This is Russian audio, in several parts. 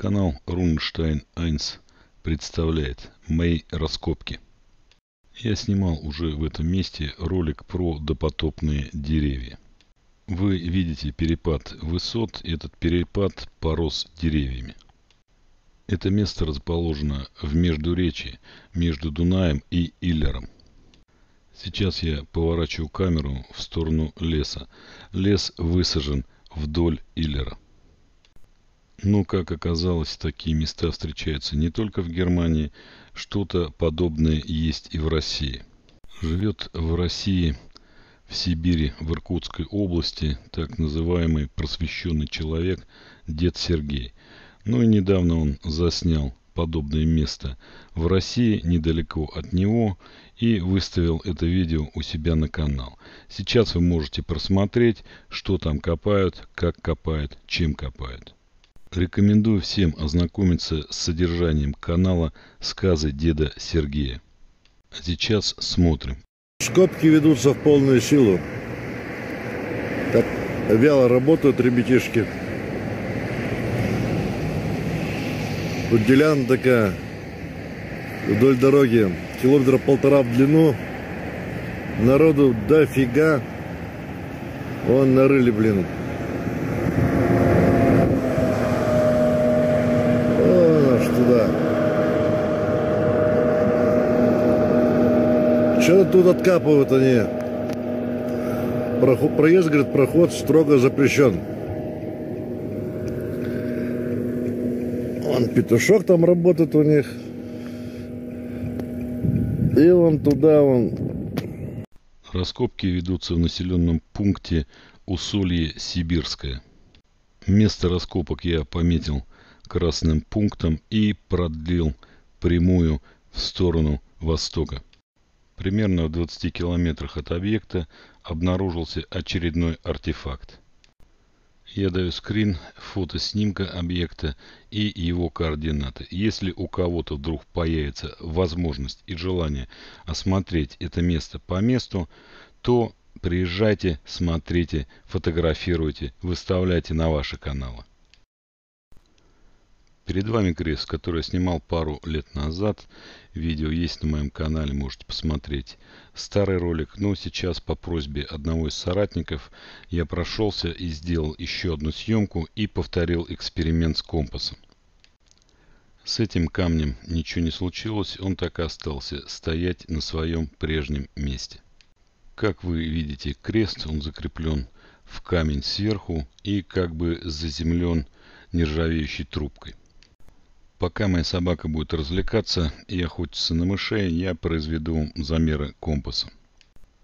Канал Рунштайн 1 представляет мои раскопки. Я снимал уже в этом месте ролик про допотопные деревья. Вы видите перепад высот, этот перепад порос деревьями. Это место расположено в междуречии между Дунаем и Иллером. Сейчас я поворачиваю камеру в сторону леса. Лес высажен вдоль Иллера. Но, ну, как оказалось, такие места встречаются не только в Германии, что-то подобное есть и в России. Живет в России, в Сибири, в Иркутской области, так называемый просвещенный человек дед Сергей. Ну и недавно он заснял подобное место в России, недалеко от него, и выставил это видео у себя на канал. Сейчас вы можете просмотреть, что там копают, как копают, чем копают. Рекомендую всем ознакомиться с содержанием канала «Сказы деда Сергея». А сейчас смотрим. Скобки ведутся в полную силу. Так вяло работают ребятишки. Тут деляна такая вдоль дороги, километра полтора в длину. Народу дофига. Вон нарыли, блин, Что тут откапывают они? Проход, проезд, говорит, проход строго запрещен. Вон петушок там работает у них. И вон туда вон. Раскопки ведутся в населенном пункте Усолье-Сибирское. Место раскопок я пометил красным пунктом и продлил прямую в сторону востока примерно в 20 километрах от объекта, обнаружился очередной артефакт. Я даю скрин, фото снимка объекта и его координаты. Если у кого-то вдруг появится возможность и желание осмотреть это место по месту, то приезжайте, смотрите, фотографируйте, выставляйте на ваши каналы. Перед вами крест, который я снимал пару лет назад. Видео есть на моем канале, можете посмотреть. Старый ролик, но ну, сейчас по просьбе одного из соратников я прошелся и сделал еще одну съемку и повторил эксперимент с компасом. С этим камнем ничего не случилось, он так и остался стоять на своем прежнем месте. Как вы видите, крест, он закреплен в камень сверху и как бы заземлен нержавеющей трубкой. Пока моя собака будет развлекаться и охотиться на мышей, я произведу замеры компаса.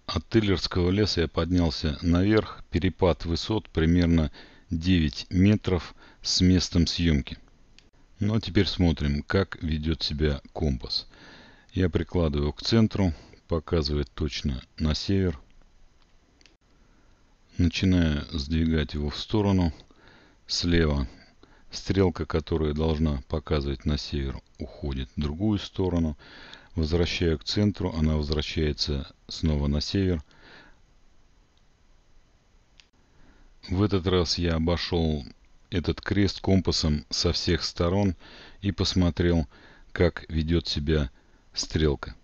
От Тиллерского леса я поднялся наверх, перепад высот примерно 9 метров с местом съемки. Ну а теперь смотрим, как ведет себя компас. Я прикладываю к центру, показывает точно на север. Начинаю сдвигать его в сторону, слева Стрелка, которая должна показывать на север, уходит в другую сторону. Возвращая к центру, она возвращается снова на север. В этот раз я обошел этот крест компасом со всех сторон и посмотрел, как ведет себя стрелка.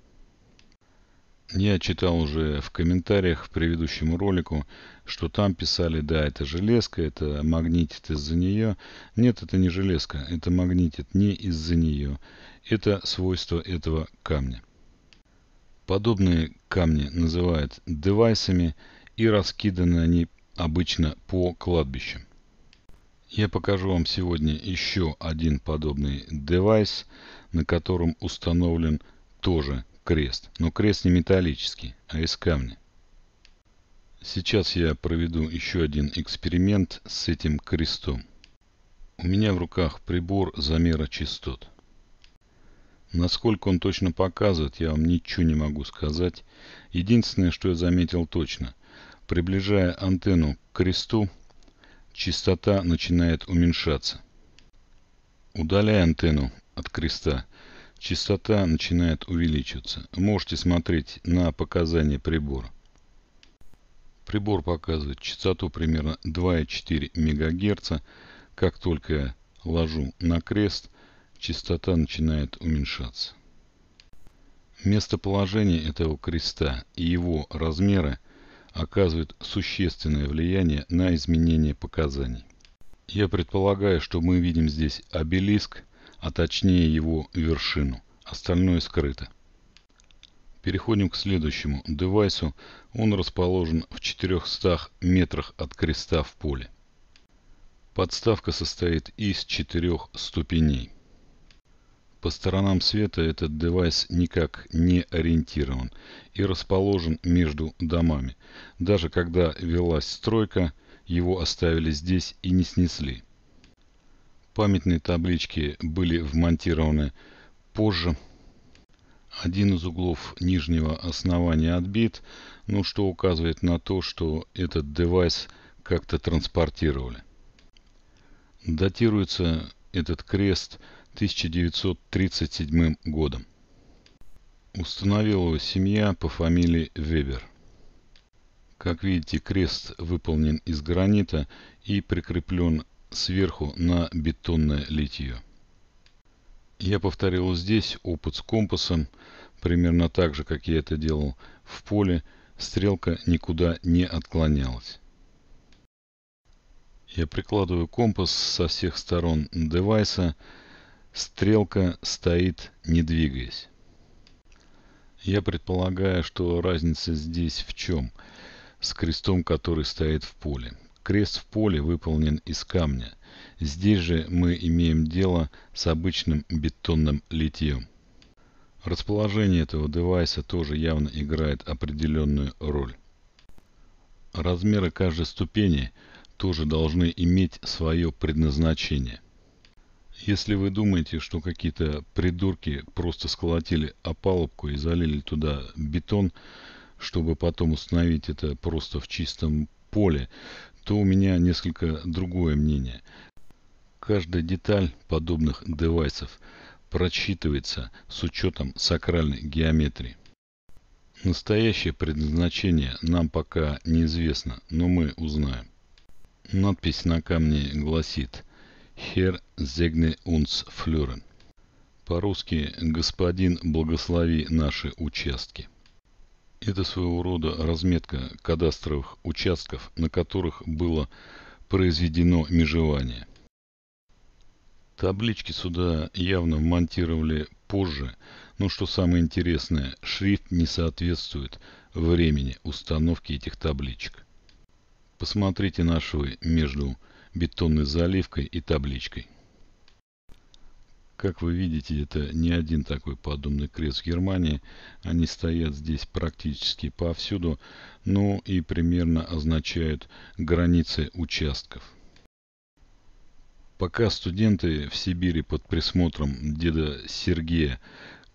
Я читал уже в комментариях к предыдущему ролику, что там писали, да, это железка, это магнитит из-за нее. Нет, это не железка, это магнитит не из-за нее. Это свойство этого камня. Подобные камни называют девайсами и раскиданы они обычно по кладбищам. Я покажу вам сегодня еще один подобный девайс, на котором установлен тоже крест, но крест не металлический, а из камня. Сейчас я проведу еще один эксперимент с этим крестом. У меня в руках прибор замера частот. Насколько он точно показывает, я вам ничего не могу сказать. Единственное, что я заметил точно, приближая антенну к кресту, частота начинает уменьшаться. Удаляя антенну от креста, Частота начинает увеличиваться. Можете смотреть на показания прибора. Прибор показывает частоту примерно 2,4 МГц. Как только я ложу на крест, частота начинает уменьшаться. Местоположение этого креста и его размеры оказывают существенное влияние на изменение показаний. Я предполагаю, что мы видим здесь обелиск, а точнее его вершину. Остальное скрыто. Переходим к следующему девайсу. Он расположен в 400 метрах от креста в поле. Подставка состоит из четырех ступеней. По сторонам света этот девайс никак не ориентирован и расположен между домами. Даже когда велась стройка, его оставили здесь и не снесли. Памятные таблички были вмонтированы позже. Один из углов нижнего основания отбит, ну что указывает на то, что этот девайс как-то транспортировали. Датируется этот крест 1937 годом. Установила его семья по фамилии Вебер. Как видите, крест выполнен из гранита и прикреплен сверху на бетонное литье. Я повторил здесь опыт с компасом, примерно так же, как я это делал в поле, стрелка никуда не отклонялась. Я прикладываю компас со всех сторон девайса, стрелка стоит не двигаясь. Я предполагаю, что разница здесь в чем? С крестом, который стоит в поле. Крест в поле выполнен из камня. Здесь же мы имеем дело с обычным бетонным литьем. Расположение этого девайса тоже явно играет определенную роль. Размеры каждой ступени тоже должны иметь свое предназначение. Если вы думаете, что какие-то придурки просто сколотили опалубку и залили туда бетон, чтобы потом установить это просто в чистом поле, то у меня несколько другое мнение. Каждая деталь подобных девайсов прочитывается с учетом сакральной геометрии. Настоящее предназначение нам пока неизвестно, но мы узнаем. Надпись на камне гласит «Хер зегне унц флюрен». По-русски «Господин, благослови наши участки». Это своего рода разметка кадастровых участков, на которых было произведено межевание. Таблички сюда явно вмонтировали позже, но что самое интересное, шрифт не соответствует времени установки этих табличек. Посмотрите на швы между бетонной заливкой и табличкой. Как вы видите, это не один такой подобный крест в Германии. Они стоят здесь практически повсюду, ну и примерно означают границы участков. Пока студенты в Сибири под присмотром деда Сергея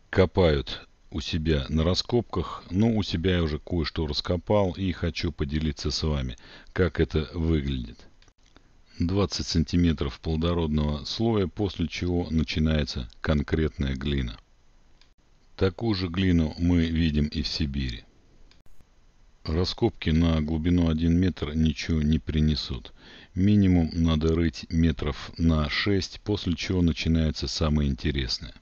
копают у себя на раскопках, ну у себя я уже кое-что раскопал и хочу поделиться с вами, как это выглядит. 20 см плодородного слоя, после чего начинается конкретная глина. Такую же глину мы видим и в Сибири. Раскопки на глубину 1 метр ничего не принесут. Минимум надо рыть метров на 6, после чего начинается самое интересное.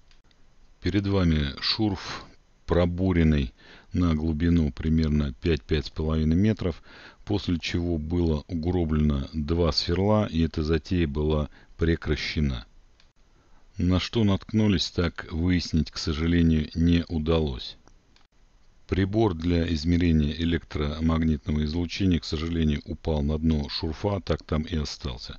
Перед вами шурф пробуренный на глубину примерно 5-5,5 метров, после чего было угроблено два сверла и эта затея была прекращена. На что наткнулись, так выяснить, к сожалению, не удалось. Прибор для измерения электромагнитного излучения, к сожалению, упал на дно шурфа, так там и остался.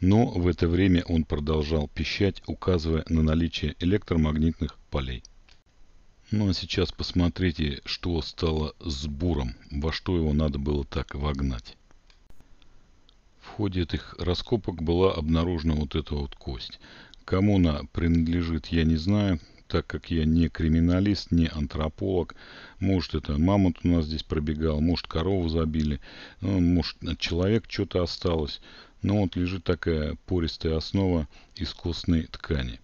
Но в это время он продолжал пищать, указывая на наличие электромагнитных полей. Ну а сейчас посмотрите, что стало с буром, во что его надо было так вогнать. В ходе этих раскопок была обнаружена вот эта вот кость. Кому она принадлежит, я не знаю, так как я не криминалист, не антрополог. Может, это мамонт у нас здесь пробегал, может, корову забили, ну, может, человек что-то осталось. Но вот лежит такая пористая основа из костной ткани.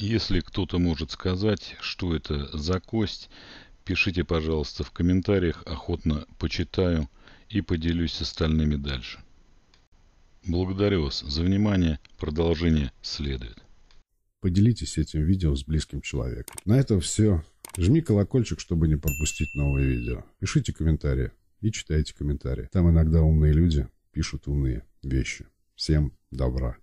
Если кто-то может сказать, что это за кость, пишите, пожалуйста, в комментариях, охотно почитаю и поделюсь с остальными дальше. Благодарю вас за внимание, продолжение следует. Поделитесь этим видео с близким человеком. На этом все. Жми колокольчик, чтобы не пропустить новые видео. Пишите комментарии и читайте комментарии. Там иногда умные люди пишут умные вещи. Всем добра.